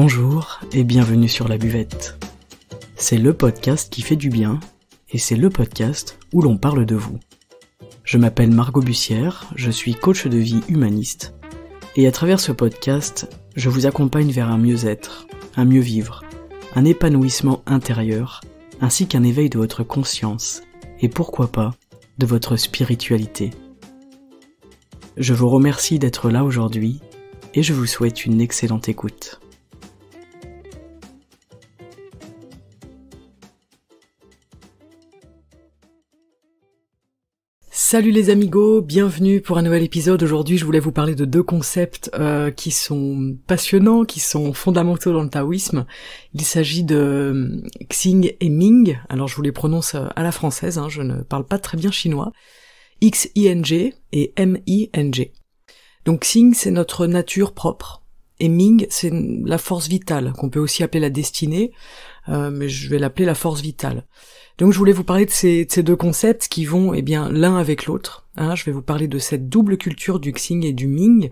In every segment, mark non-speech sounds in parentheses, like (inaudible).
Bonjour et bienvenue sur la buvette. C'est le podcast qui fait du bien et c'est le podcast où l'on parle de vous. Je m'appelle Margot Bussière, je suis coach de vie humaniste et à travers ce podcast, je vous accompagne vers un mieux-être, un mieux-vivre, un épanouissement intérieur ainsi qu'un éveil de votre conscience et pourquoi pas de votre spiritualité. Je vous remercie d'être là aujourd'hui et je vous souhaite une excellente écoute. Salut les amigos, bienvenue pour un nouvel épisode. Aujourd'hui, je voulais vous parler de deux concepts euh, qui sont passionnants, qui sont fondamentaux dans le taoïsme. Il s'agit de euh, Xing et Ming. Alors, je vous les prononce euh, à la française, hein, je ne parle pas très bien chinois. X-I-N-G et M-I-N-G. Donc Xing, c'est notre nature propre. Et Ming, c'est la force vitale, qu'on peut aussi appeler la destinée, euh, mais je vais l'appeler la force vitale. Donc je voulais vous parler de ces, ces deux concepts qui vont eh bien l'un avec l'autre. Hein. Je vais vous parler de cette double culture du Xing et du Ming.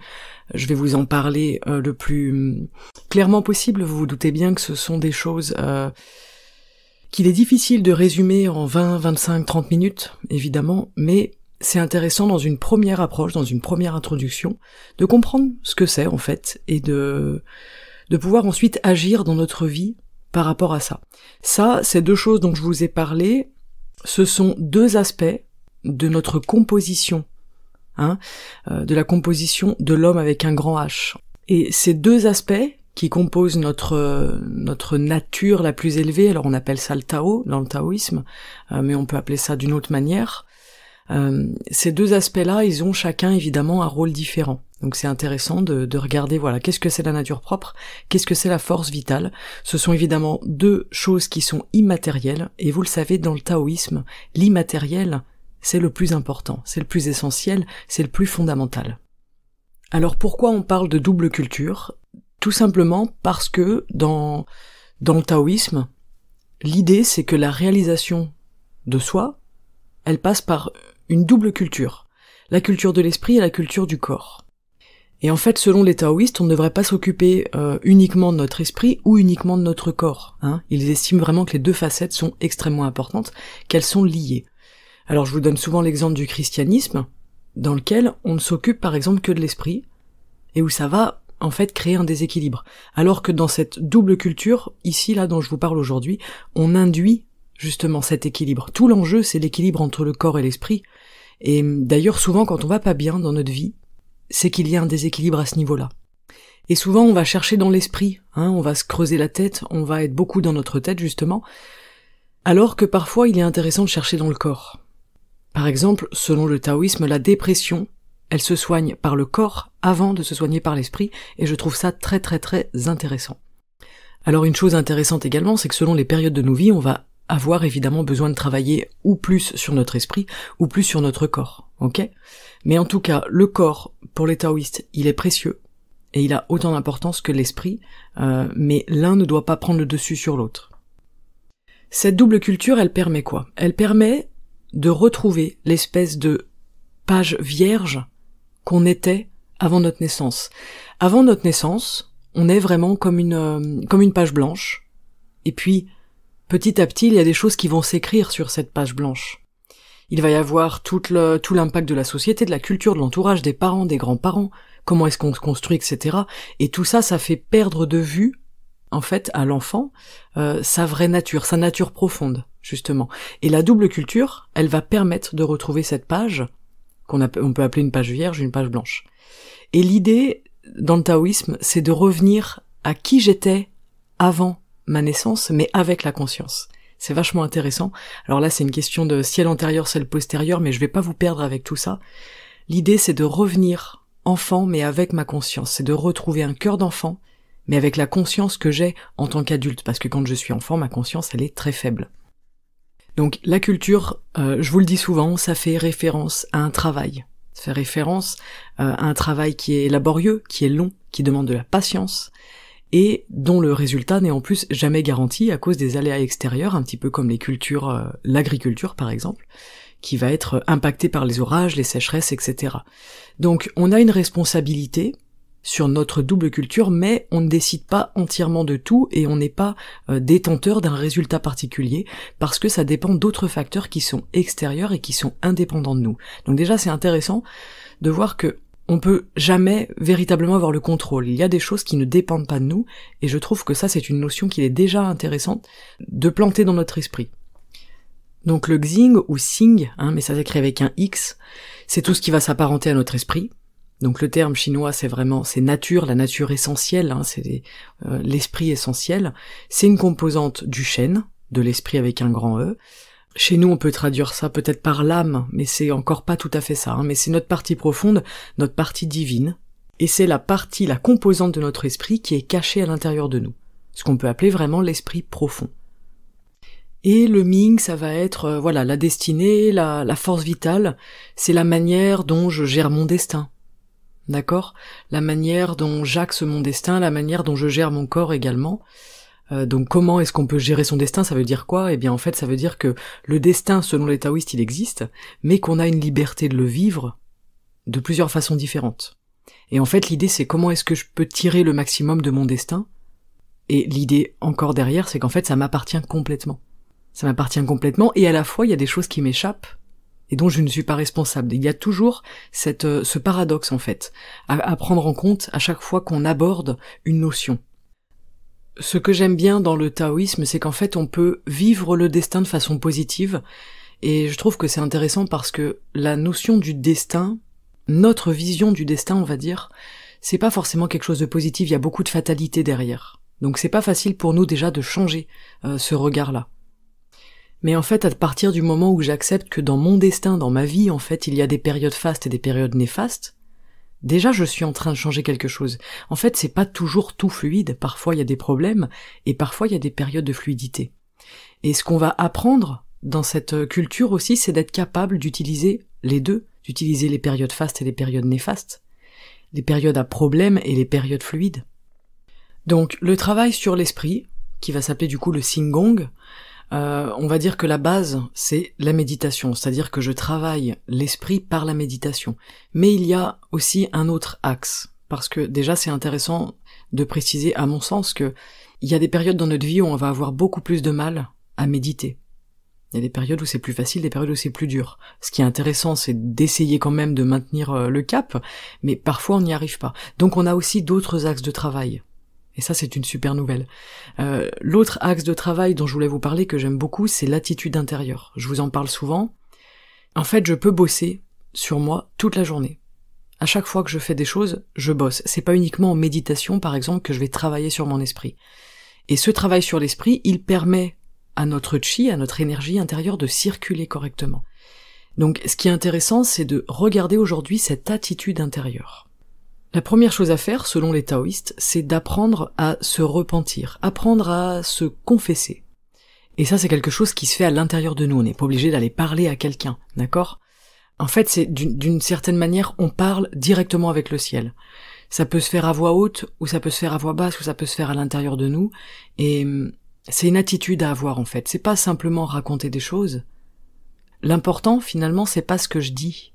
Je vais vous en parler euh, le plus hum, clairement possible. Vous vous doutez bien que ce sont des choses euh, qu'il est difficile de résumer en 20, 25, 30 minutes, évidemment, mais c'est intéressant dans une première approche, dans une première introduction, de comprendre ce que c'est en fait et de de pouvoir ensuite agir dans notre vie par rapport à ça. Ça, ces deux choses dont je vous ai parlé, ce sont deux aspects de notre composition, hein, euh, de la composition de l'homme avec un grand H. Et ces deux aspects qui composent notre notre nature la plus élevée, alors on appelle ça le Tao dans le taoïsme, euh, mais on peut appeler ça d'une autre manière. Euh, ces deux aspects-là, ils ont chacun évidemment un rôle différent. Donc c'est intéressant de, regarder, voilà, qu'est-ce que c'est la nature propre, qu'est-ce que c'est la force vitale. Ce sont évidemment deux choses qui sont immatérielles, et vous le savez, dans le taoïsme, l'immatériel, c'est le plus important, c'est le plus essentiel, c'est le plus fondamental. Alors pourquoi on parle de double culture Tout simplement parce que dans, dans le taoïsme, l'idée c'est que la réalisation de soi, elle passe par une double culture, la culture de l'esprit et la culture du corps. Et en fait, selon les taoïstes, on ne devrait pas s'occuper euh, uniquement de notre esprit ou uniquement de notre corps. Hein. Ils estiment vraiment que les deux facettes sont extrêmement importantes, qu'elles sont liées. Alors je vous donne souvent l'exemple du christianisme, dans lequel on ne s'occupe par exemple que de l'esprit, et où ça va en fait créer un déséquilibre. Alors que dans cette double culture, ici là dont je vous parle aujourd'hui, on induit justement cet équilibre. Tout l'enjeu c'est l'équilibre entre le corps et l'esprit. Et d'ailleurs souvent quand on va pas bien dans notre vie, c'est qu'il y a un déséquilibre à ce niveau-là. Et souvent, on va chercher dans l'esprit, hein, on va se creuser la tête, on va être beaucoup dans notre tête, justement, alors que parfois, il est intéressant de chercher dans le corps. Par exemple, selon le taoïsme, la dépression, elle se soigne par le corps avant de se soigner par l'esprit, et je trouve ça très très très intéressant. Alors une chose intéressante également, c'est que selon les périodes de nos vies, on va avoir évidemment besoin de travailler ou plus sur notre esprit ou plus sur notre corps, ok Mais en tout cas, le corps, pour les taoïstes, il est précieux et il a autant d'importance que l'esprit, euh, mais l'un ne doit pas prendre le dessus sur l'autre. Cette double culture, elle permet quoi Elle permet de retrouver l'espèce de page vierge qu'on était avant notre naissance. Avant notre naissance, on est vraiment comme une, euh, comme une page blanche, et puis Petit à petit, il y a des choses qui vont s'écrire sur cette page blanche. Il va y avoir tout, le, tout l'impact de la société, de la culture, de l'entourage, des parents, des grands-parents, comment est-ce qu'on se construit, etc. Et tout ça, ça fait perdre de vue, en fait, à l'enfant, euh, sa vraie nature, sa nature profonde, justement. Et la double culture, elle va permettre de retrouver cette page, qu'on on peut appeler une page vierge, une page blanche. Et l'idée, dans le taoïsme, c'est de revenir à qui j'étais avant ma naissance, mais avec la conscience. C'est vachement intéressant. Alors là, c'est une question de ciel antérieur, ciel postérieur, mais je vais pas vous perdre avec tout ça. L'idée, c'est de revenir enfant, mais avec ma conscience. C'est de retrouver un cœur d'enfant, mais avec la conscience que j'ai en tant qu'adulte, parce que quand je suis enfant, ma conscience, elle est très faible. Donc la culture, euh, je vous le dis souvent, ça fait référence à un travail. Ça fait référence euh, à un travail qui est laborieux, qui est long, qui demande de la patience, et dont le résultat n'est en plus jamais garanti à cause des aléas extérieurs, un petit peu comme les cultures, euh, l'agriculture par exemple, qui va être impactée par les orages, les sécheresses, etc. Donc on a une responsabilité sur notre double culture, mais on ne décide pas entièrement de tout et on n'est pas euh, détenteur d'un résultat particulier parce que ça dépend d'autres facteurs qui sont extérieurs et qui sont indépendants de nous. Donc déjà c'est intéressant de voir que on peut jamais véritablement avoir le contrôle. Il y a des choses qui ne dépendent pas de nous, et je trouve que ça c'est une notion qu'il est déjà intéressante de planter dans notre esprit. Donc le xing ou sing, hein, mais ça s'écrit avec un x, c'est tout ce qui va s'apparenter à notre esprit. Donc le terme chinois c'est vraiment c'est nature, la nature essentielle, hein, c'est euh, l'esprit essentiel. C'est une composante du chêne, de l'esprit avec un grand e. Chez nous, on peut traduire ça peut-être par l'âme, mais c'est encore pas tout à fait ça. Hein. mais c'est notre partie profonde, notre partie divine, et c'est la partie, la composante de notre esprit qui est cachée à l'intérieur de nous, ce qu'on peut appeler vraiment l'esprit profond. Et le Ming, ça va être euh, voilà la destinée, la, la force vitale, c'est la manière dont je gère mon destin. D'accord La manière dont j'axe mon destin, la manière dont je gère mon corps également. Euh, donc comment est-ce qu'on peut gérer son destin Ça veut dire quoi Eh bien en fait ça veut dire que le destin selon les taoïstes il existe, mais qu'on a une liberté de le vivre de plusieurs façons différentes. Et en fait l'idée c'est comment est-ce que je peux tirer le maximum de mon destin Et l'idée encore derrière c'est qu'en fait ça m'appartient complètement. Ça m'appartient complètement et à la fois il y a des choses qui m'échappent et dont je ne suis pas responsable. Il y a toujours euh, ce paradoxe en fait à prendre en compte à chaque fois qu'on aborde une notion. Ce que j'aime bien dans le taoïsme, c'est qu'en fait on peut vivre le destin de façon positive, et je trouve que c'est intéressant parce que la notion du destin, notre vision du destin, on va dire, c'est pas forcément quelque chose de positif, il y a beaucoup de fatalité derrière. Donc c'est pas facile pour nous déjà de changer euh, ce regard-là. Mais en fait, à partir du moment où j'accepte que dans mon destin, dans ma vie, en fait, il y a des périodes fastes et des périodes néfastes, déjà je suis en train de changer quelque chose. En fait, c'est pas toujours tout fluide, parfois il y a des problèmes, et parfois il y a des périodes de fluidité. Et ce qu'on va apprendre dans cette euh, culture aussi, c'est d'être capable d'utiliser les deux, d'utiliser les périodes fastes et les périodes néfastes, les périodes à problème et les périodes fluides. Donc le travail sur l'esprit, qui va s'appeler du coup le Singong, euh, on va dire que la base, c'est la méditation, c'est-à-dire que je travaille l'esprit par la méditation. Mais il y a aussi un autre axe, parce que déjà c'est intéressant de préciser, à mon sens, que il y a des périodes dans notre vie où on va avoir beaucoup plus de mal à méditer. Il y a des périodes où c'est plus facile, des périodes où c'est plus dur. Ce qui est intéressant, c'est d'essayer quand même de maintenir euh, le cap, mais parfois on n'y arrive pas. Donc on a aussi d'autres axes de travail. Et ça, c'est une super nouvelle. Euh, l'autre axe de travail dont je voulais vous parler, que j'aime beaucoup, c'est l'attitude intérieure. Je vous en parle souvent. En fait, je peux bosser sur moi toute la journée. À chaque fois que je fais des choses, je bosse. C'est pas uniquement en méditation, par exemple, que je vais travailler sur mon esprit. Et ce travail sur l'esprit, il permet à notre chi, à notre énergie intérieure de circuler correctement. Donc, ce qui est intéressant, c'est de regarder aujourd'hui cette attitude intérieure. La première chose à faire, selon les taoïstes, c'est d'apprendre à se repentir, apprendre à se confesser. Et ça, c'est quelque chose qui se fait à l'intérieur de nous. On n'est pas obligé d'aller parler à quelqu'un, d'accord En fait, c'est d'une certaine manière, on parle directement avec le ciel. Ça peut se faire à voix haute, ou ça peut se faire à voix basse, ou ça peut se faire à l'intérieur de nous. Et hum, c'est une attitude à avoir, en fait. C'est pas simplement raconter des choses. L'important, finalement, c'est pas ce que je dis,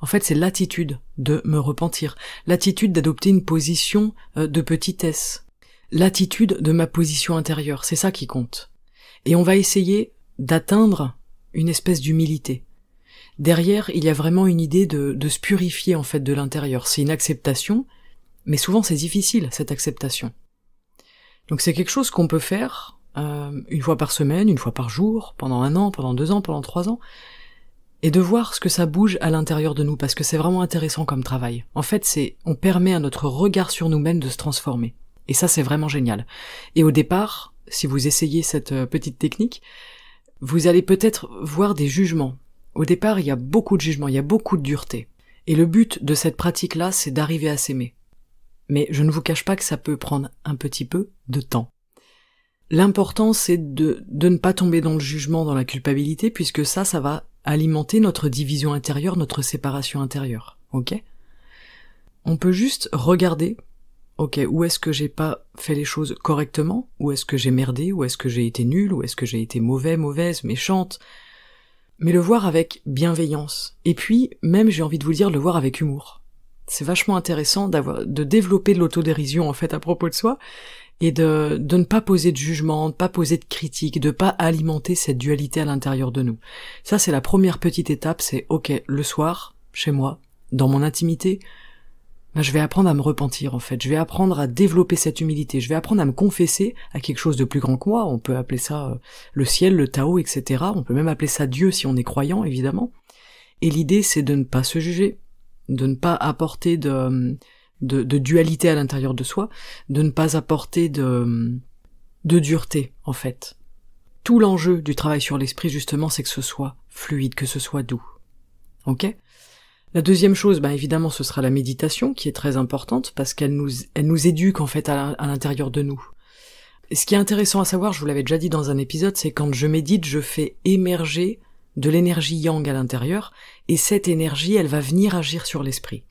en fait, c'est l'attitude de me repentir, l'attitude d'adopter une position euh, de petitesse, l'attitude de ma position intérieure, c'est ça qui compte. Et on va essayer d'atteindre une espèce d'humilité. Derrière, il y a vraiment une idée de, se purifier en fait de l'intérieur. C'est une acceptation, mais souvent c'est difficile cette acceptation. Donc c'est quelque chose qu'on peut faire euh, une fois par semaine, une fois par jour, pendant un an, pendant deux ans, pendant trois ans, et de voir ce que ça bouge à l'intérieur de nous parce que c'est vraiment intéressant comme travail. En fait, c'est on permet à notre regard sur nous-mêmes de se transformer. Et ça c'est vraiment génial. Et au départ, si vous essayez cette euh, petite technique, vous allez peut-être voir des jugements. Au départ, il y a beaucoup de jugements, il y a beaucoup de dureté. Et le but de cette pratique-là, c'est d'arriver à s'aimer. Mais je ne vous cache pas que ça peut prendre un petit peu de temps. L'important, c'est de, de ne pas tomber dans le jugement, dans la culpabilité, puisque ça, ça va alimenter notre division intérieure, notre séparation intérieure, ok On peut juste regarder, ok, où est-ce que j'ai pas fait les choses correctement, où est-ce que j'ai merdé, où est-ce que j'ai été nul, où est-ce que j'ai été mauvais, mauvaise, méchante, mais le voir avec bienveillance, et puis même j'ai envie de vous dire, le voir avec humour. C'est vachement intéressant d'avoir, de développer de l'autodérision en fait à propos de soi, et de, de ne pas poser de jugement, de pas poser de critique, de pas alimenter cette dualité à l'intérieur de nous. Ça, c'est la première petite étape, c'est ok, le soir, chez moi, dans mon intimité, ben, je vais apprendre à me repentir en fait, je vais apprendre à développer cette humilité, je vais apprendre à me confesser à quelque chose de plus grand que moi, on peut appeler ça euh, le ciel, le Tao, etc. On peut même appeler ça Dieu si on est croyant, évidemment. Et l'idée c'est de ne pas se juger, de ne pas apporter de... Hum, de, dualité à l'intérieur de soi, de ne pas apporter de, de dureté, en fait. Tout l'enjeu du travail sur l'esprit, justement, c'est que ce soit fluide, que ce soit doux. Ok La deuxième chose, ben évidemment, ce sera la méditation, qui est très importante, parce qu'elle nous, elle nous éduque, en fait, à l'intérieur de nous. Et ce qui est intéressant à savoir, je vous l'avais déjà dit dans un épisode, c'est quand je médite, je fais émerger de l'énergie yang à l'intérieur, et cette énergie, elle va venir agir sur l'esprit.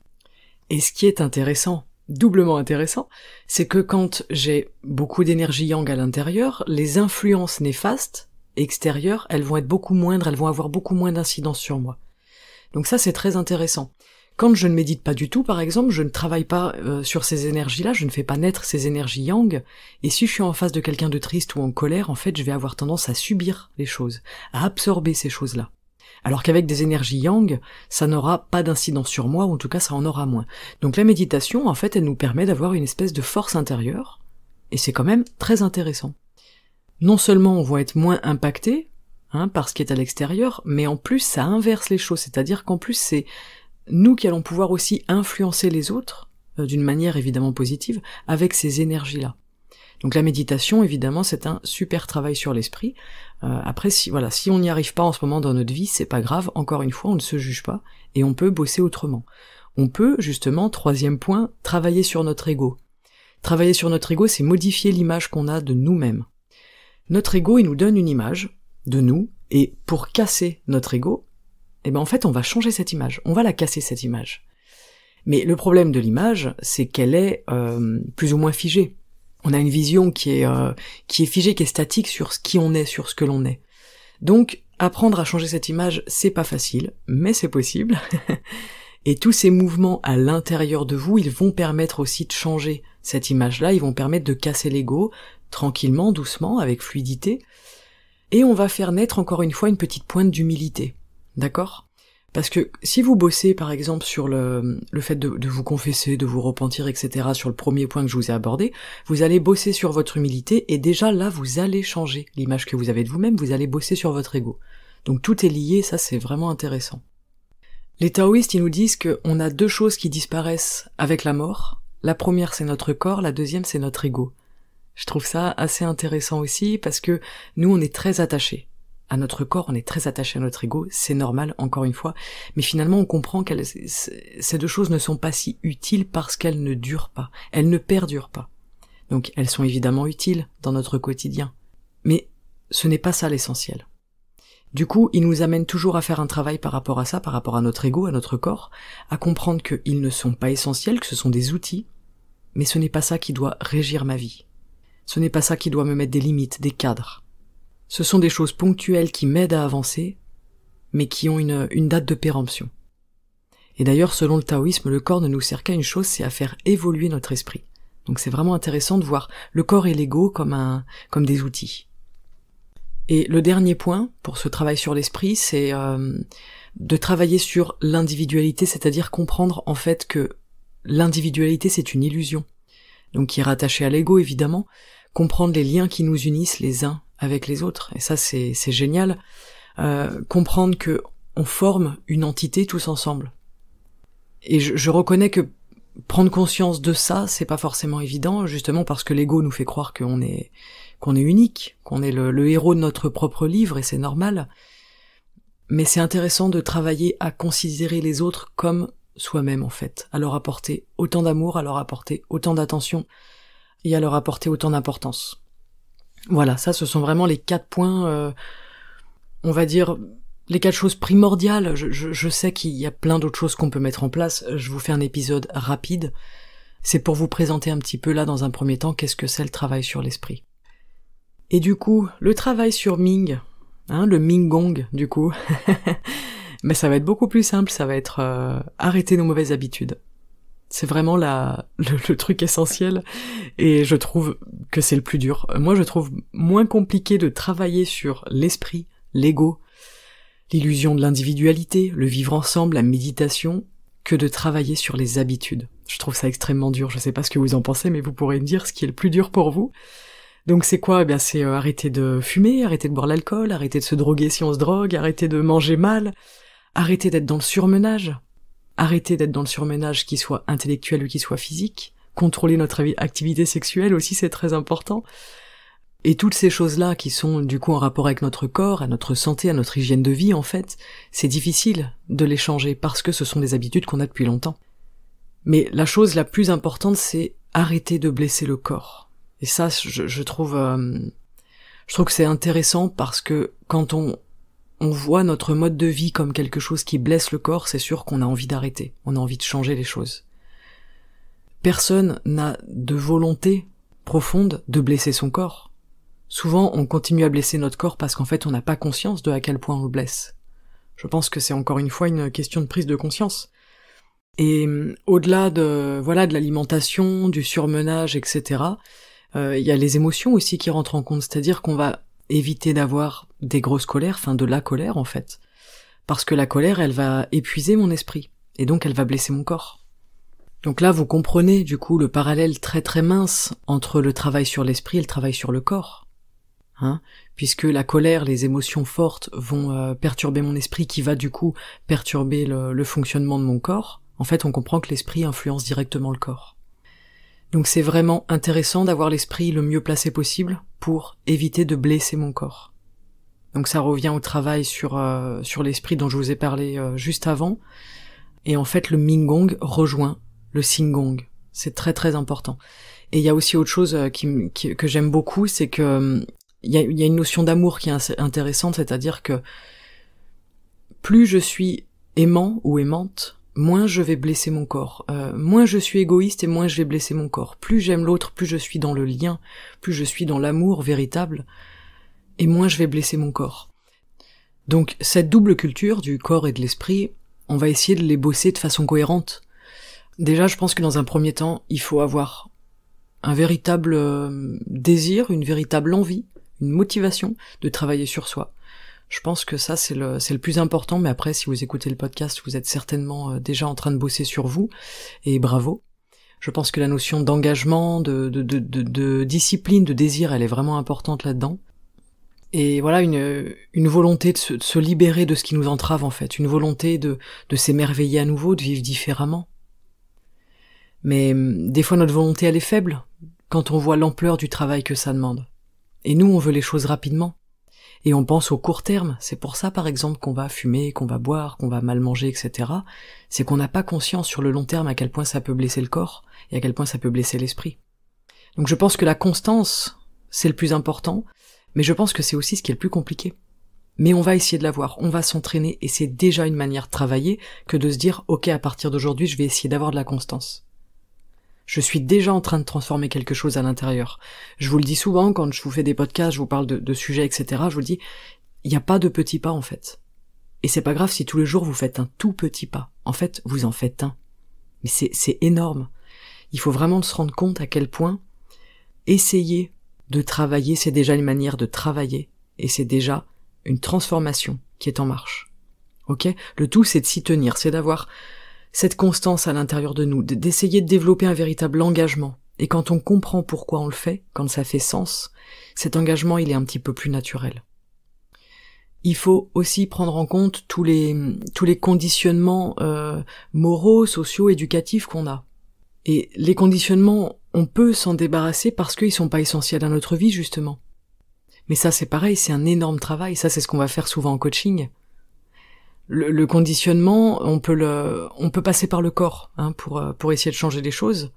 Et ce qui est intéressant, doublement intéressant, c'est que quand j'ai beaucoup d'énergie yang à l'intérieur, les influences néfastes extérieures, elles vont être beaucoup moindres, elles vont avoir beaucoup moins d'incidence sur moi. Donc ça, c'est très intéressant. Quand je ne médite pas du tout, par exemple, je ne travaille pas euh, sur ces énergies-là, je ne fais pas naître ces énergies yang, et si je suis en face de quelqu'un de triste ou en colère, en fait, je vais avoir tendance à subir les choses, à absorber ces choses-là. Alors qu'avec des énergies yang, ça n'aura pas d'incidence sur moi, ou en tout cas ça en aura moins. Donc la méditation, en fait, elle nous permet d'avoir une espèce de force intérieure, et c'est quand même très intéressant. Non seulement on va être moins impacté hein, par ce qui est à l'extérieur, mais en plus ça inverse les choses, c'est-à-dire qu'en plus c'est nous qui allons pouvoir aussi influencer les autres, euh, d'une manière évidemment positive, avec ces énergies-là. Donc la méditation, évidemment, c'est un super travail sur l'esprit. Euh, après, si voilà, si on n'y arrive pas en ce moment dans notre vie, c'est pas grave. Encore une fois, on ne se juge pas et on peut bosser autrement. On peut justement, troisième point, travailler sur notre ego. Travailler sur notre ego, c'est modifier l'image qu'on a de nous-mêmes. Notre ego, il nous donne une image de nous, et pour casser notre ego, eh ben en fait, on va changer cette image. On va la casser cette image. Mais le problème de l'image, c'est qu'elle est, euh, plus ou moins figée. On a une vision qui est, euh, qui est figée, qui est statique sur ce qui on est, sur ce que l'on est. Donc, apprendre à changer cette image, c'est pas facile, mais c'est possible. (laughs) Et tous ces mouvements à l'intérieur de vous, ils vont permettre aussi de changer cette image-là, ils vont permettre de casser l'ego, tranquillement, doucement, avec fluidité. Et on va faire naître encore une fois une petite pointe d'humilité. D'accord parce que si vous bossez par exemple sur le, fait de, vous confesser, de vous repentir, etc., sur le premier point que je vous ai abordé, vous allez bosser sur votre humilité et déjà là vous allez changer l'image que vous avez de vous-même, vous allez bosser sur votre ego. Donc tout est lié, ça c'est vraiment intéressant. Les taoïstes ils nous disent qu'on a deux choses qui disparaissent avec la mort. La première c'est notre corps, la deuxième c'est notre ego. Je trouve ça assez intéressant aussi parce que nous on est très attachés à notre corps, on est très attaché à notre ego, c'est normal encore une fois, mais finalement on comprend que ces deux choses ne sont pas si utiles parce qu'elles ne durent pas, elles ne perdurent pas. Donc elles sont évidemment utiles dans notre quotidien, mais ce n'est pas ça l'essentiel. Du coup, il nous amène toujours à faire un travail par rapport à ça, par rapport à notre ego, à notre corps, à comprendre qu'ils ne sont pas essentiels, que ce sont des outils, mais ce n'est pas ça qui doit régir ma vie. Ce n'est pas ça qui doit me mettre des limites, des cadres. Ce sont des choses ponctuelles qui m'aident à avancer, mais qui ont une, date de péremption. Et d'ailleurs, selon le taoïsme, le corps ne nous sert qu'à une chose, c'est à faire évoluer notre esprit. Donc c'est vraiment intéressant de voir le corps et l'ego comme un, comme des outils. Et le dernier point pour ce travail sur l'esprit, c'est euh, de travailler sur l'individualité, c'est-à-dire comprendre en fait que l'individualité c'est une illusion, donc qui est rattachée à l'ego évidemment, comprendre les liens qui nous unissent les uns avec les autres. Et ça, c'est génial. Euh, comprendre que on forme une entité tous ensemble. Et je, reconnais que prendre conscience de ça, c'est pas forcément évident, justement parce que l'ego nous fait croire qu'on est qu'on est unique, qu'on est le, le, héros de notre propre livre, et c'est normal. Mais c'est intéressant de travailler à considérer les autres comme soi-même, en fait, à leur apporter autant d'amour, à leur apporter autant d'attention, et à leur apporter autant d'importance. Voilà, ça, ce sont vraiment les quatre points, euh, on va dire, les quatre choses primordiales. Je, sais qu'il y a plein d'autres choses qu'on peut mettre en place. Je vous fais un épisode rapide. C'est pour vous présenter un petit peu là, dans un premier temps, qu'est-ce que c'est le travail sur l'esprit. Et du coup, le travail sur Ming, hein, le Ming-Gong, du coup, (laughs) mais ça va être beaucoup plus simple, ça va être euh, arrêter nos mauvaises habitudes. C'est vraiment la, le, truc essentiel et je trouve que c'est le plus dur. Euh, moi, je trouve moins compliqué de travailler sur l'esprit, l'ego, l'illusion de l'individualité, le vivre ensemble, la méditation, que de travailler sur les habitudes. Je trouve ça extrêmement dur. Je ne sais pas ce que vous en pensez, mais vous pourrez me dire ce qui est le plus dur pour vous. Donc c'est quoi Eh bien c'est euh, arrêter de fumer, arrêter de boire l'alcool, arrêter de se droguer si on se drogue, arrêter de manger mal, arrêter d'être dans le surmenage, arrêter d'être dans le surménage, qu'il soit intellectuel ou qu'il soit physique, contrôler notre activité sexuelle aussi, c'est très important. Et toutes ces choses-là qui sont du coup en rapport avec notre corps, à notre santé, à notre hygiène de vie en fait, c'est difficile de les changer parce que ce sont des habitudes qu'on a depuis longtemps. Mais la chose la plus importante, c'est arrêter de blesser le corps. Et ça, je, trouve, euh, je trouve que c'est intéressant parce que quand on on voit notre mode de vie comme quelque chose qui blesse le corps, c'est sûr qu'on a envie d'arrêter, on a envie de changer les choses. Personne n'a de volonté profonde de blesser son corps. Souvent, on continue à blesser notre corps parce qu'en fait, on n'a pas conscience de à quel point on le blesse. Je pense que c'est encore une fois une question de prise de conscience. Et euh, au-delà de voilà de l'alimentation, du surmenage, etc. Euh, il y a les émotions aussi qui rentrent en compte, c'est-à-dire qu'on va éviter d'avoir des grosses colères, enfin de la colère en fait. Parce que la colère, elle va épuiser mon esprit, et donc elle va blesser mon corps. Donc là, vous comprenez du coup le parallèle très très mince entre le travail sur l'esprit et le travail sur le corps. Hein puisque la colère, les émotions fortes vont euh, perturber mon esprit qui va du coup perturber le fonctionnement de mon corps. En fait, on comprend que l'esprit influence directement le corps. Donc c'est vraiment intéressant d'avoir l'esprit le mieux placé possible pour éviter de blesser mon corps. Donc ça revient au travail sur, euh, sur l'esprit dont je vous ai parlé euh, juste avant. Et en fait, le Mingong rejoint le Singong. C'est très très important. Et il y a aussi autre chose euh, que j'aime beaucoup, c'est que il y a, y a, une notion d'amour qui est intéressante, c'est-à-dire que plus je suis aimant ou aimante, moins je vais blesser mon corps, euh, moins je suis égoïste et moins je vais blesser mon corps. Plus j'aime l'autre, plus je suis dans le lien, plus je suis dans l'amour véritable, et moins je vais blesser mon corps. Donc cette double culture du corps et de l'esprit, on va essayer de les bosser de façon cohérente. Déjà, je pense que dans un premier temps, il faut avoir un véritable euh, désir, une véritable envie, une motivation de travailler sur soi, je pense que ça, c'est le, le plus important. Mais après, si vous écoutez le podcast, vous êtes certainement euh, déjà en train de bosser sur vous. Et bravo. Je pense que la notion d'engagement, de, de, de, discipline, de désir, elle est vraiment importante là-dedans. Et voilà, une, une volonté de se, se, libérer de ce qui nous entrave, en fait. Une volonté de, de s'émerveiller à nouveau, de vivre différemment. Mais hum, des fois, notre volonté, elle est faible quand on voit l'ampleur du travail que ça demande. Et nous, on veut les choses rapidement et on pense au court terme. C'est pour ça, par exemple, qu'on va fumer, qu'on va boire, qu'on va mal manger, etc. C'est qu'on n'a pas conscience sur le long terme à quel point ça peut blesser le corps et à quel point ça peut blesser l'esprit. Donc je pense que la constance, c'est le plus important, mais je pense que c'est aussi ce qui est le plus compliqué. Mais on va essayer de l'avoir, on va s'entraîner, et c'est déjà une manière de travailler que de se dire, ok, à partir d'aujourd'hui, je vais essayer d'avoir de la constance. Je suis déjà en train de transformer quelque chose à l'intérieur. Je vous le dis souvent quand je vous fais des podcasts, je vous parle de, sujets, etc. Je vous dis, il n'y a pas de petits pas en fait. Et c'est pas grave si tous les jours vous faites un tout petit pas. En fait, vous en faites un. Mais c'est énorme. Il faut vraiment se rendre compte à quel point essayer de travailler, c'est déjà une manière de travailler. Et c'est déjà une transformation qui est en marche. Ok? Le tout, c'est de s'y tenir, c'est d'avoir cette constance à l'intérieur de nous, d'essayer de développer un véritable engagement. Et quand on comprend pourquoi on le fait, quand ça fait sens, cet engagement il est un petit peu plus naturel. Il faut aussi prendre en compte tous les tous les conditionnements euh, moraux, sociaux, éducatifs qu'on a. Et les conditionnements, on peut s'en débarrasser parce qu'ils sont pas essentiels à notre vie justement. Mais ça c'est pareil, c'est un énorme travail. Ça c'est ce qu'on va faire souvent en coaching le, conditionnement, on peut le, on peut passer par le corps hein, pour euh, pour essayer de changer les choses.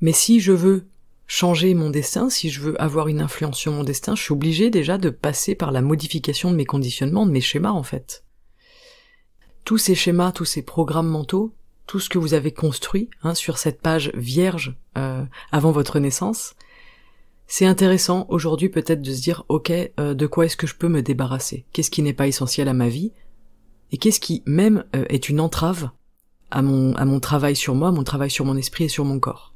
Mais si je veux changer mon destin, si je veux avoir une influence sur mon destin, je suis obligé déjà de passer par la modification de mes conditionnements, de mes schémas en fait. Tous ces schémas, tous ces programmes mentaux, tout ce que vous avez construit hein, sur cette page vierge euh, avant votre naissance, c'est intéressant aujourd'hui peut-être de se dire ok, euh, de quoi est-ce que je peux me débarrasser Qu'est-ce qui n'est pas essentiel à ma vie et qu'est-ce qui même euh, est une entrave à mon, à mon travail sur moi, mon travail sur mon esprit et sur mon corps.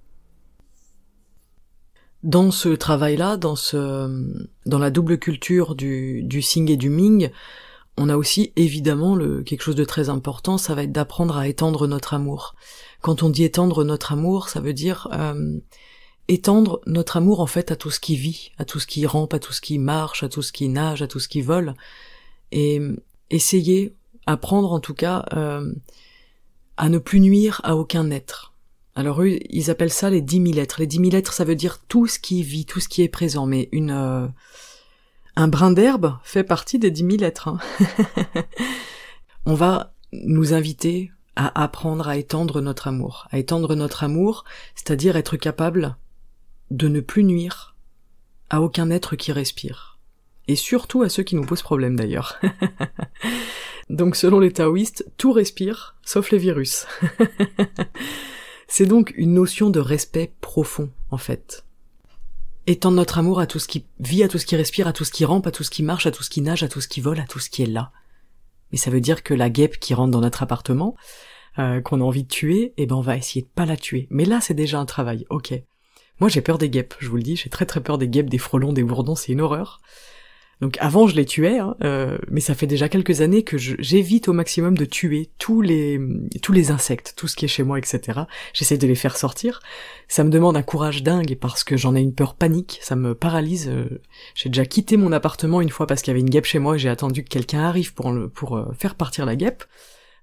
Dans ce travail-là, dans ce, dans la double culture du, du sing et du ming, on a aussi évidemment le, quelque chose de très important, ça va être d'apprendre à étendre notre amour. Quand on dit étendre notre amour, ça veut dire euh, étendre notre amour en fait à tout ce qui vit, à tout ce qui rampe, à tout ce qui marche, à tout ce qui nage, à tout ce qui vole, et essayer apprendre en tout cas euh, à ne plus nuire à aucun être. Alors ils appellent ça les dix mille êtres. Les dix mille êtres, ça veut dire tout ce qui vit, tout ce qui est présent, mais une euh, un brin d'herbe fait partie des dix mille êtres. Hein. (laughs) On va nous inviter à apprendre à étendre notre amour, à étendre notre amour, c'est-à-dire être capable de ne plus nuire à aucun être qui respire et surtout à ceux qui nous posent problème d'ailleurs. (laughs) donc selon les taoïstes, tout respire, sauf les virus. (laughs) C'est donc une notion de respect profond, en fait. Étendre notre amour à tout ce qui vit, à tout ce qui respire, à tout ce qui rampe, à tout ce qui marche, à tout ce qui nage, à tout ce qui vole, à tout ce qui est là. Mais ça veut dire que la guêpe qui rentre dans notre appartement, euh, qu'on a envie de tuer, eh ben on va essayer de pas la tuer. Mais là, c'est déjà un travail, ok. Moi, j'ai peur des guêpes, je vous le dis, j'ai très très peur des guêpes, des frelons, des bourdons, c'est une horreur. Donc avant, je les tuais, hein, euh, mais ça fait déjà quelques années que j'évite au maximum de tuer tous les tous les insectes, tout ce qui est chez moi, etc. J'essaie de les faire sortir. Ça me demande un courage dingue parce que j'en ai une peur panique, ça me paralyse. Euh, j'ai déjà quitté mon appartement une fois parce qu'il y avait une guêpe chez moi et j'ai attendu que quelqu'un arrive pour le, pour euh, faire partir la guêpe.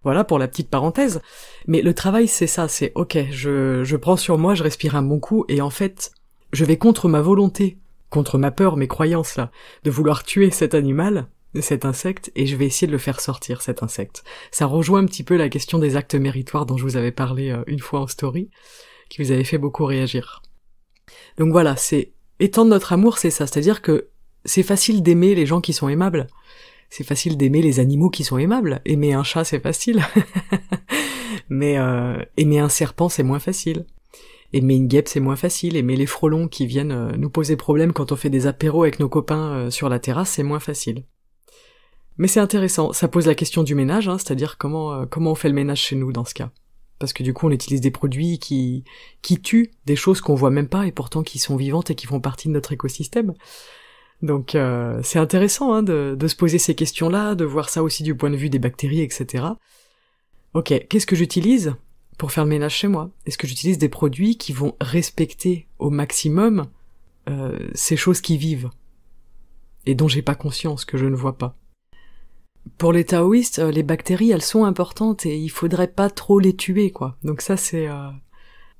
Voilà pour la petite parenthèse. Mais le travail, c'est ça, c'est ok, je, je prends sur moi, je respire un bon coup et en fait, je vais contre ma volonté contre ma peur, mes croyances là, de vouloir tuer cet animal, cet insecte, et je vais essayer de le faire sortir, cet insecte. Ça rejoint un petit peu la question des actes méritoires dont je vous avais parlé euh, une fois en story, qui vous avait fait beaucoup réagir. Donc voilà, c'est étendre notre amour, c'est ça, c'est-à-dire que c'est facile d'aimer les gens qui sont aimables. C'est facile d'aimer les animaux qui sont aimables. Aimer un chat, c'est facile. (laughs) Mais euh, aimer un serpent, c'est moins facile. Aimer une guêpe, c'est moins facile. Aimer les frelons qui viennent euh, nous poser problème quand on fait des apéros avec nos copains euh, sur la terrasse, c'est moins facile. Mais c'est intéressant, ça pose la question du ménage, hein, c'est-à-dire comment, euh, comment on fait le ménage chez nous dans ce cas. Parce que du coup, on utilise des produits qui, qui tuent des choses qu'on voit même pas et pourtant qui sont vivantes et qui font partie de notre écosystème. Donc c'est intéressant hein, de, de se poser ces questions-là, de voir ça aussi du point de vue des bactéries, etc. Ok, qu'est-ce que j'utilise pour faire le ménage chez moi Est-ce que j'utilise des produits qui vont respecter au maximum euh, ces choses qui vivent et dont j'ai pas conscience, que je ne vois pas Pour les taoïstes, euh, les bactéries, elles sont importantes et il faudrait pas trop les tuer, quoi. Donc ça, c'est euh,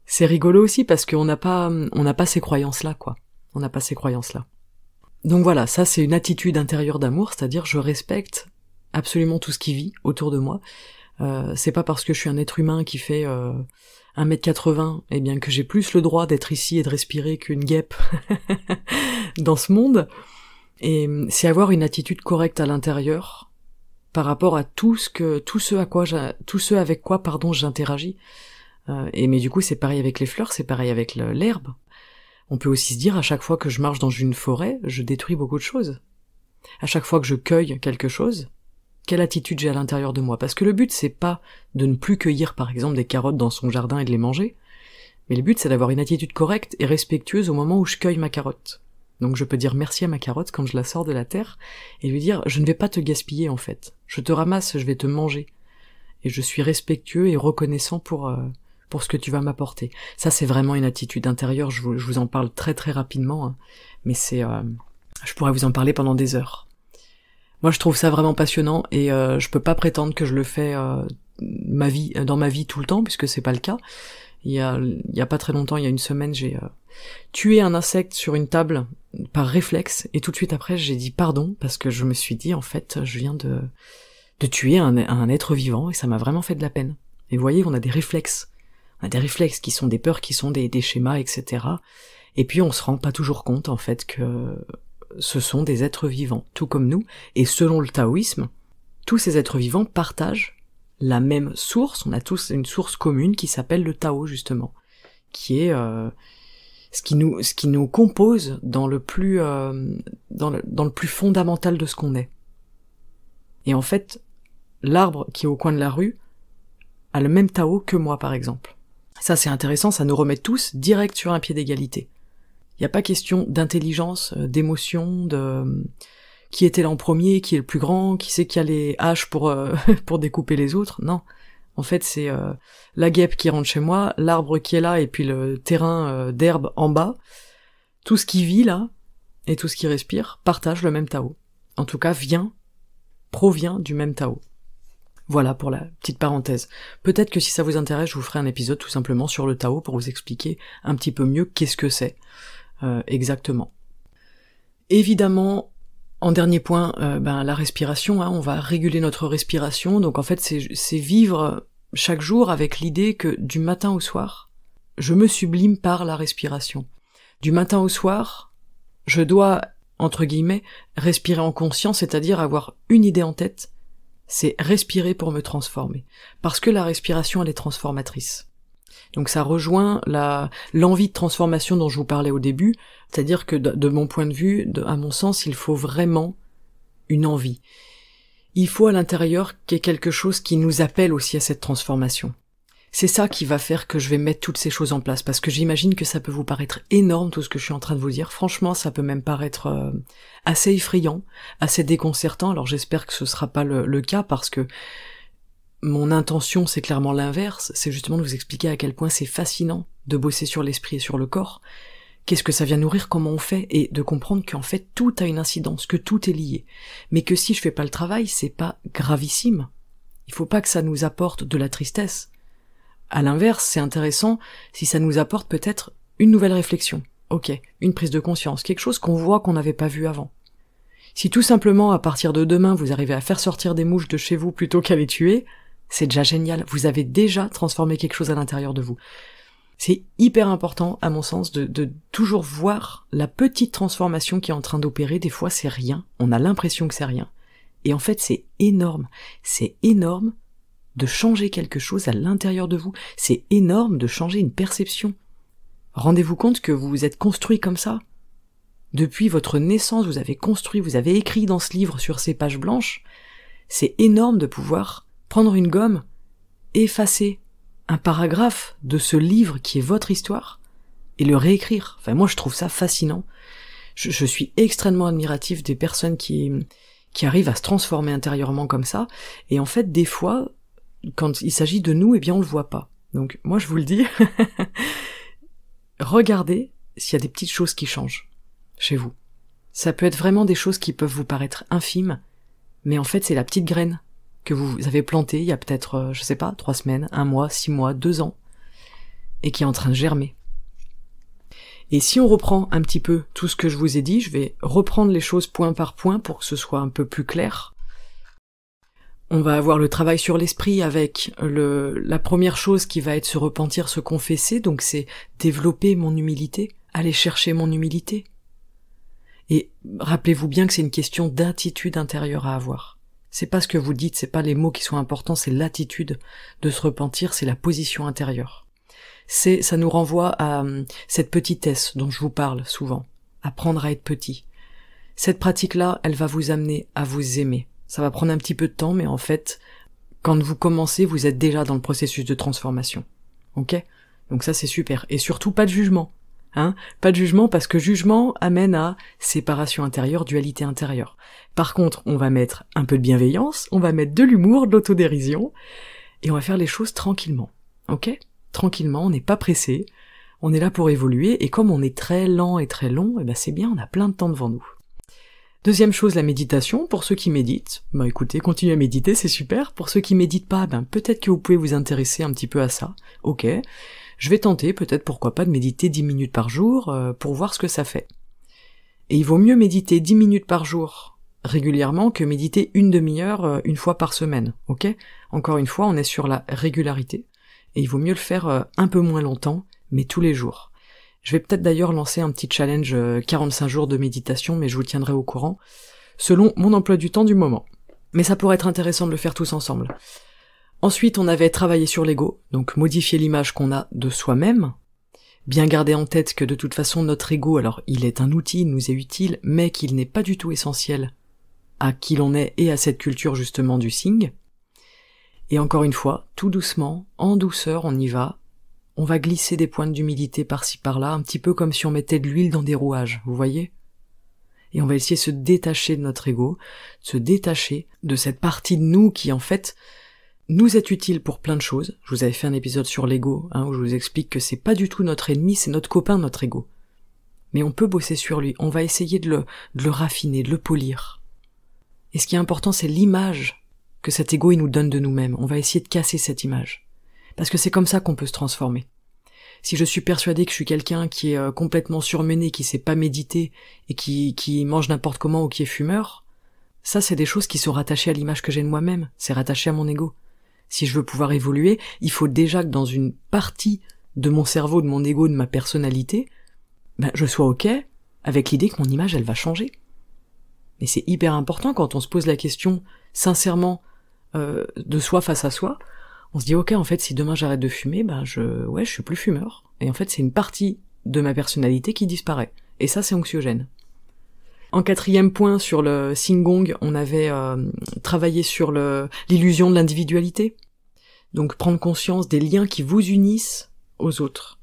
c'est rigolo aussi parce qu'on n'a pas on n'a pas ces croyances là, quoi. On n'a pas ces croyances là. Donc voilà, ça c'est une attitude intérieure d'amour, c'est-à-dire je respecte absolument tout ce qui vit autour de moi euh, c'est pas parce que je suis un être humain qui fait 1m80 euh, et eh bien que j'ai plus le droit d'être ici et de respirer qu'une guêpe (laughs) dans ce monde. Et euh, c'est avoir une attitude correcte à l'intérieur par rapport à tout ce que tout ce à quoi tous ceux avec quoi pardon j'interagis. et mais du coup c'est pareil avec les fleurs, c'est pareil avec l'herbe. On peut aussi se dire à chaque fois que je marche dans une forêt, je détruis beaucoup de choses. À chaque fois que je cueille quelque chose, quelle attitude j'ai à l'intérieur de moi. Parce que le but, c'est pas de ne plus cueillir, par exemple, des carottes dans son jardin et de les manger, mais le but, c'est d'avoir une attitude correcte et respectueuse au moment où je cueille ma carotte. Donc je peux dire merci à ma carotte quand je la sors de la terre et lui dire je ne vais pas te gaspiller en fait. Je te ramasse, je vais te manger. Et je suis respectueux et reconnaissant pour euh, pour ce que tu vas m'apporter. Ça c'est vraiment une attitude intérieure. Je vous, en parle très très rapidement, hein. mais c'est euh, je pourrais vous en parler pendant des heures. Moi, je trouve ça vraiment passionnant et euh, je peux pas prétendre que je le fais euh, ma vie, euh, dans ma vie tout le temps, puisque c'est pas le cas. Il y, a, il y a pas très longtemps, il y a une semaine, j'ai tué un insecte sur une table par réflexe et tout de suite après, j'ai dit pardon parce que je me suis dit en fait, je viens de de tuer un, être vivant et ça m'a vraiment fait de la peine. Et vous voyez, on a des réflexes, on a des réflexes qui sont des peurs, qui sont des, des schémas, etc. Et puis on se rend pas toujours compte en fait que ce sont des êtres vivants, tout comme nous, et selon le taoïsme, tous ces êtres vivants partagent la même source, on a tous une source commune qui s'appelle le Tao justement, qui est euh, ce qui nous ce qui nous compose dans le plus euh, dans, le, dans le plus fondamental de ce qu'on est. Et en fait, l'arbre qui est au coin de la rue a le même Tao que moi par exemple. Ça c'est intéressant, ça nous remet tous direct sur un pied d'égalité n'y a pas question d'intelligence, euh, d'émotion, de qui était là premier, qui est le plus grand, qui sait qui a les haches pour euh, (laughs) pour découper les autres. Non, en fait c'est euh, la guêpe qui rentre chez moi, l'arbre qui est là et puis le terrain d'herbe en bas. Tout ce qui vit là et tout ce qui respire partage le même Tao. En tout cas vient provient du même Tao. Voilà pour la petite parenthèse. Peut-être que si ça vous intéresse, je vous ferai un épisode tout simplement sur le Tao pour vous expliquer un petit peu mieux qu'est-ce que c'est. Euh, exactement. Évidemment, en dernier point, euh, ben, la respiration, hein, on va réguler notre respiration, donc en fait c'est vivre chaque jour avec l'idée que du matin au soir, je me sublime par la respiration. Du matin au soir, je dois, entre guillemets, respirer en conscience, c'est-à-dire avoir une idée en tête, c'est respirer pour me transformer. Parce que la respiration, elle est transformatrice. Donc ça rejoint la l'envie de transformation dont je vous parlais au début, c'est-à-dire que de, mon point de vue, de, à mon sens, il faut vraiment une envie. Il faut à l'intérieur qu'il y ait quelque chose qui nous appelle aussi à cette transformation. C'est ça qui va faire que je vais mettre toutes ces choses en place, parce que j'imagine que ça peut vous paraître énorme tout ce que je suis en train de vous dire. Franchement, ça peut même paraître euh, assez effrayant, assez déconcertant. Alors j'espère que ce ne sera pas le cas, parce que mon intention, c'est clairement l'inverse, c'est justement de vous expliquer à quel point c'est fascinant de bosser sur l'esprit et sur le corps, qu'est-ce que ça vient nourrir, comment on fait, et de comprendre qu'en fait tout a une incidence, que tout est lié, mais que si je fais pas le travail, c'est pas gravissime. Il faut pas que ça nous apporte de la tristesse. À l'inverse, c'est intéressant si ça nous apporte peut-être une nouvelle réflexion. Ok, une prise de conscience, quelque chose qu'on voit qu'on n'avait pas vu avant. Si tout simplement à partir de demain vous arrivez à faire sortir des mouches de chez vous plutôt qu'à les tuer, c'est déjà génial. Vous avez déjà transformé quelque chose à l'intérieur de vous. C'est hyper important, à mon sens, de, toujours voir la petite transformation qui est en train d'opérer. Des fois, c'est rien. On a l'impression que c'est rien. Et en fait, c'est énorme. C'est énorme de changer quelque chose à l'intérieur de vous. C'est énorme de changer une perception. Rendez-vous compte que vous vous êtes construit comme ça. Depuis votre naissance, vous avez construit, vous avez écrit dans ce livre sur ces pages blanches. C'est énorme de pouvoir prendre une gomme, effacer un paragraphe de ce livre qui est votre histoire et le réécrire. Enfin, moi, je trouve ça fascinant. Je, suis extrêmement admiratif des personnes qui, qui arrivent à se transformer intérieurement comme ça. Et en fait, des fois, quand il s'agit de nous, eh bien, on le voit pas. Donc, moi, je vous le dis. (laughs) regardez s'il y a des petites choses qui changent chez vous. Ça peut être vraiment des choses qui peuvent vous paraître infimes, mais en fait, c'est la petite graine que vous avez planté il y a peut-être, euh, je sais pas, trois semaines, un mois, six mois, deux ans, et qui est en train de germer. Et si on reprend un petit peu tout ce que je vous ai dit, je vais reprendre les choses point par point pour que ce soit un peu plus clair. On va avoir le travail sur l'esprit avec le, la première chose qui va être se repentir, se confesser, donc c'est développer mon humilité, aller chercher mon humilité. Et rappelez-vous bien que c'est une question d'attitude intérieure à avoir. C'est pas ce que vous dites, c'est pas les mots qui sont importants, c'est l'attitude de se repentir, c'est la position intérieure. C'est, ça nous renvoie à hum, cette petitesse dont je vous parle souvent. Apprendre à être petit. Cette pratique-là, elle va vous amener à vous aimer. Ça va prendre un petit peu de temps, mais en fait, quand vous commencez, vous êtes déjà dans le processus de transformation. Ok? Donc ça, c'est super. Et surtout, pas de jugement. Hein pas de jugement parce que jugement amène à séparation intérieure, dualité intérieure. Par contre, on va mettre un peu de bienveillance, on va mettre de l'humour, de l'autodérision, et on va faire les choses tranquillement. Ok Tranquillement, on n'est pas pressé, on est là pour évoluer, et comme on est très lent et très long, eh ben c'est bien, on a plein de temps devant nous. Deuxième chose, la méditation. Pour ceux qui méditent, bah écoutez, continuez à méditer, c'est super. Pour ceux qui méditent pas, ben peut-être que vous pouvez vous intéresser un petit peu à ça. Ok, je vais tenter, peut-être pourquoi pas, de méditer 10 minutes par jour euh, pour voir ce que ça fait. Et il vaut mieux méditer 10 minutes par jour régulièrement que méditer une demi-heure euh, une fois par semaine, ok Encore une fois, on est sur la régularité, et il vaut mieux le faire euh, un peu moins longtemps, mais tous les jours. Je vais peut-être d'ailleurs lancer un petit challenge 45 euh, jours de méditation, mais je vous tiendrai au courant, selon mon emploi du temps du moment. Mais ça pourrait être intéressant de le faire tous ensemble. Ensuite, on avait travaillé sur l'ego, donc modifier l'image qu'on a de soi-même, bien garder en tête que de toute façon notre ego, alors il est un outil, il nous est utile, mais qu'il n'est pas du tout essentiel à qui l'on est et à cette culture justement du singe. Et encore une fois, tout doucement, en douceur, on y va. On va glisser des pointes d'humidité par-ci par-là, un petit peu comme si on mettait de l'huile dans des rouages, vous voyez Et on va essayer de se détacher de notre ego, de se détacher de cette partie de nous qui en fait nous est utile pour plein de choses. Je vous avais fait un épisode sur l'ego, hein, où je vous explique que c'est pas du tout notre ennemi, c'est notre copain, notre ego. Mais on peut bosser sur lui, on va essayer de le, de le raffiner, de le polir. Et ce qui est important, c'est l'image que cet ego il nous donne de nous-mêmes. On va essayer de casser cette image. Parce que c'est comme ça qu'on peut se transformer. Si je suis persuadé que je suis quelqu'un qui est euh, complètement surmené, qui sait pas méditer et qui, qui mange n'importe comment ou qui est fumeur, ça c'est des choses qui sont rattachées à l'image que j'ai de moi-même, c'est rattaché à mon ego. Si je veux pouvoir évoluer, il faut déjà que dans une partie de mon cerveau, de mon ego, de ma personnalité, ben, je sois ok avec l'idée que mon image elle va changer. Et c'est hyper important quand on se pose la question sincèrement euh, de soi face à soi. On se dit ok en fait si demain j'arrête de fumer, ben je ouais je suis plus fumeur. Et en fait c'est une partie de ma personnalité qui disparaît. Et ça c'est anxiogène. En quatrième point sur le singong, on avait euh, travaillé sur le l'illusion de l'individualité. Donc prendre conscience des liens qui vous unissent aux autres.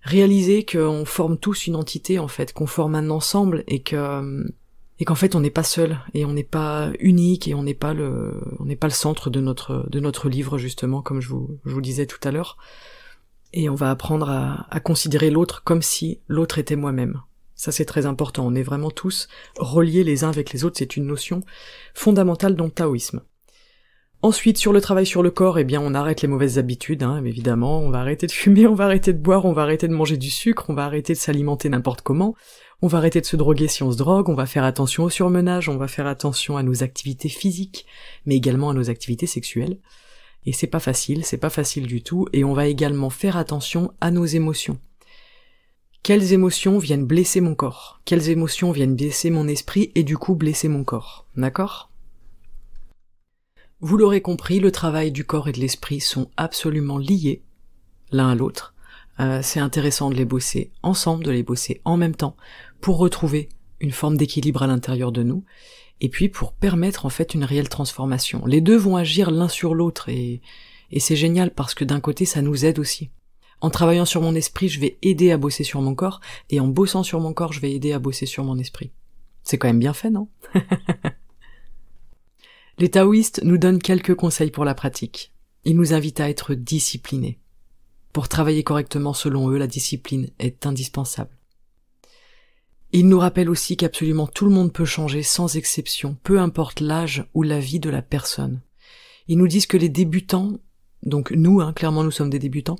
Réaliser qu'on forme tous une entité en fait, qu'on forme un ensemble et que euh, et qu'en fait on n'est pas seul et on n'est pas unique et on n'est pas le on n'est pas le centre de notre de notre livre justement comme je vous je vous disais tout à l'heure et on va apprendre à, à considérer l'autre comme si l'autre était moi-même. Ça c'est très important, on est vraiment tous reliés les uns avec les autres, c'est une notion fondamentale dans le taoïsme. Ensuite, sur le travail sur le corps, eh bien, on arrête les mauvaises habitudes, hein, évidemment. On va arrêter de fumer, (laughs) on va arrêter de boire, on va arrêter de manger du sucre, on va arrêter de s'alimenter n'importe comment. On va arrêter de se droguer si on se drogue, on va faire attention au surmenage, on va faire attention à nos activités physiques, mais également à nos activités sexuelles. Et c'est pas facile, c'est pas facile du tout, et on va également faire attention à nos émotions. Quelles émotions viennent blesser mon corps Quelles émotions viennent blesser mon esprit et du coup blesser mon corps D'accord vous l'aurez compris, le travail du corps et de l'esprit sont absolument liés l'un à l'autre. Euh, c'est intéressant de les bosser ensemble, de les bosser en même temps, pour retrouver une forme d'équilibre à l'intérieur de nous, et puis pour permettre en fait une réelle transformation. Les deux vont agir l'un sur l'autre, et, et c'est génial parce que d'un côté ça nous aide aussi. En travaillant sur mon esprit, je vais aider à bosser sur mon corps, et en bossant sur mon corps, je vais aider à bosser sur mon esprit. C'est quand même bien fait, non (laughs) Les taoïstes nous donnent quelques conseils pour la pratique. Ils nous invitent à être disciplinés. Pour travailler correctement selon eux, la discipline est indispensable. Ils nous rappellent aussi qu'absolument tout le monde peut changer sans exception, peu importe l'âge ou la vie de la personne. Ils nous disent que les débutants, donc nous, hein, clairement nous sommes des débutants,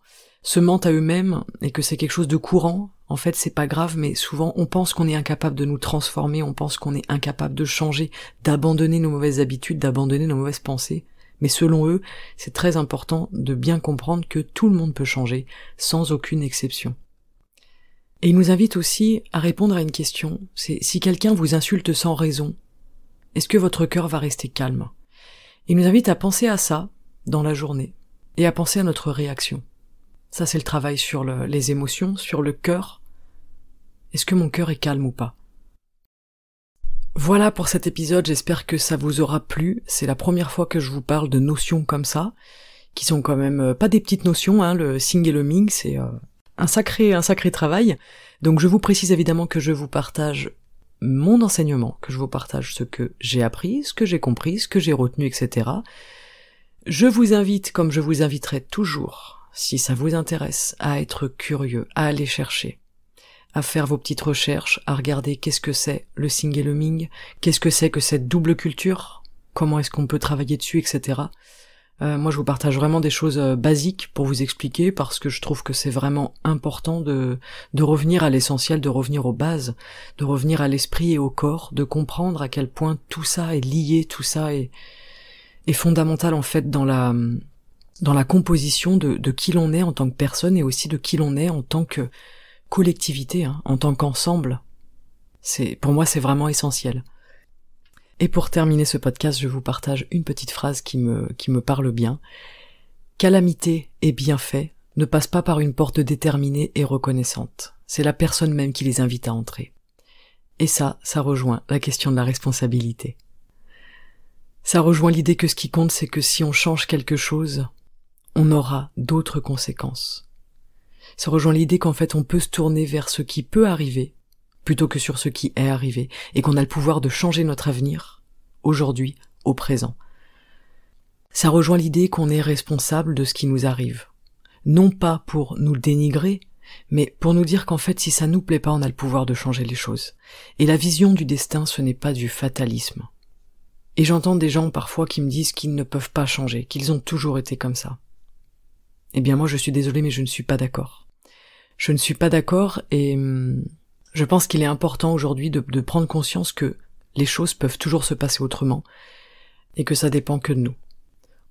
se mentent à eux-mêmes et que c'est quelque chose de courant, en fait c'est pas grave, mais souvent on pense qu'on est incapable de nous transformer, on pense qu'on est incapable de changer, d'abandonner nos mauvaises habitudes, d'abandonner nos mauvaises pensées. Mais selon eux, c'est très important de bien comprendre que tout le monde peut changer, sans aucune exception. Et il nous invite aussi à répondre à une question, c'est si quelqu'un vous insulte sans raison, est-ce que votre cœur va rester calme Il nous invite à penser à ça dans la journée, et à penser à notre réaction. Ça, c'est le travail sur les émotions, sur le cœur. Est-ce que mon cœur est calme ou pas Voilà pour cet épisode, j'espère que ça vous aura plu. C'est la première fois que je vous parle de notions comme ça, qui sont quand même euh, pas des petites notions, hein, le sing et le ming, c'est euh, un sacré, un sacré travail. Donc je vous précise évidemment que je vous partage mon enseignement, que je vous partage ce que j'ai appris, ce que j'ai compris, ce que j'ai retenu, etc. Je vous invite, comme je vous inviterai toujours, si ça vous intéresse, à être curieux, à aller chercher, à faire vos petites recherches, à regarder qu'est-ce que c'est le sing et le ming, qu'est-ce que c'est que cette double culture, comment est-ce qu'on peut travailler dessus, etc. Euh, moi, je vous partage vraiment des choses euh, basiques pour vous expliquer parce que je trouve que c'est vraiment important de, de revenir à l'essentiel, de revenir aux bases, de revenir à l'esprit et au corps, de comprendre à quel point tout ça est lié, tout ça est, est fondamental en fait dans la, dans la composition de, qui l'on est en tant que personne et aussi de qui l'on est en tant que collectivité, hein, en tant qu'ensemble. C'est, pour moi, c'est vraiment essentiel. Et pour terminer ce podcast, je vous partage une petite phrase qui me, qui me parle bien. Calamité et bienfait ne passent pas par une porte déterminée et reconnaissante. C'est la personne même qui les invite à entrer. Et ça, ça rejoint la question de la responsabilité. Ça rejoint l'idée que ce qui compte, c'est que si on change quelque chose, on aura d'autres conséquences. Ça rejoint l'idée qu'en fait on peut se tourner vers ce qui peut arriver, plutôt que sur ce qui est arrivé, et qu'on a le pouvoir de changer notre avenir, aujourd'hui, au présent. Ça rejoint l'idée qu'on est responsable de ce qui nous arrive. Non pas pour nous dénigrer, mais pour nous dire qu'en fait si ça nous plaît pas on a le pouvoir de changer les choses. Et la vision du destin ce n'est pas du fatalisme. Et j'entends des gens parfois qui me disent qu'ils ne peuvent pas changer, qu'ils ont toujours été comme ça. Eh bien moi je suis désolée mais je ne suis pas d'accord. Je ne suis pas d'accord et hum, je pense qu'il est important aujourd'hui de, de prendre conscience que les choses peuvent toujours se passer autrement et que ça dépend que de nous.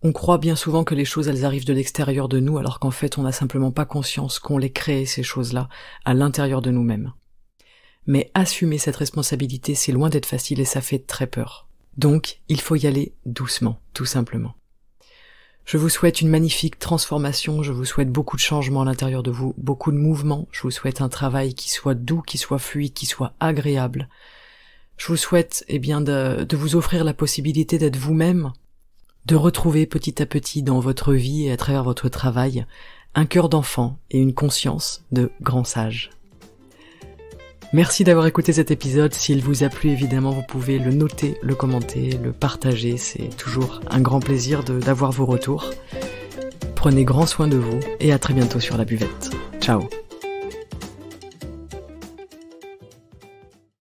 On croit bien souvent que les choses elles arrivent de l'extérieur de nous alors qu'en fait on n'a simplement pas conscience qu'on les crée ces choses-là à l'intérieur de nous-mêmes. Mais assumer cette responsabilité c'est loin d'être facile et ça fait très peur. Donc il faut y aller doucement, tout simplement. Je vous souhaite une magnifique transformation, je vous souhaite beaucoup de changements à l'intérieur de vous, beaucoup de mouvements, je vous souhaite un travail qui soit doux, qui soit fluide, qui soit agréable. Je vous souhaite, eh bien, de, de vous offrir la possibilité d'être vous-même, de retrouver petit à petit dans votre vie et à travers votre travail un cœur d'enfant et une conscience de grand sage. Merci d'avoir écouté cet épisode. S'il vous a plu, évidemment, vous pouvez le noter, le commenter, le partager. C'est toujours un grand plaisir d'avoir vos retours. Prenez grand soin de vous et à très bientôt sur la buvette. Ciao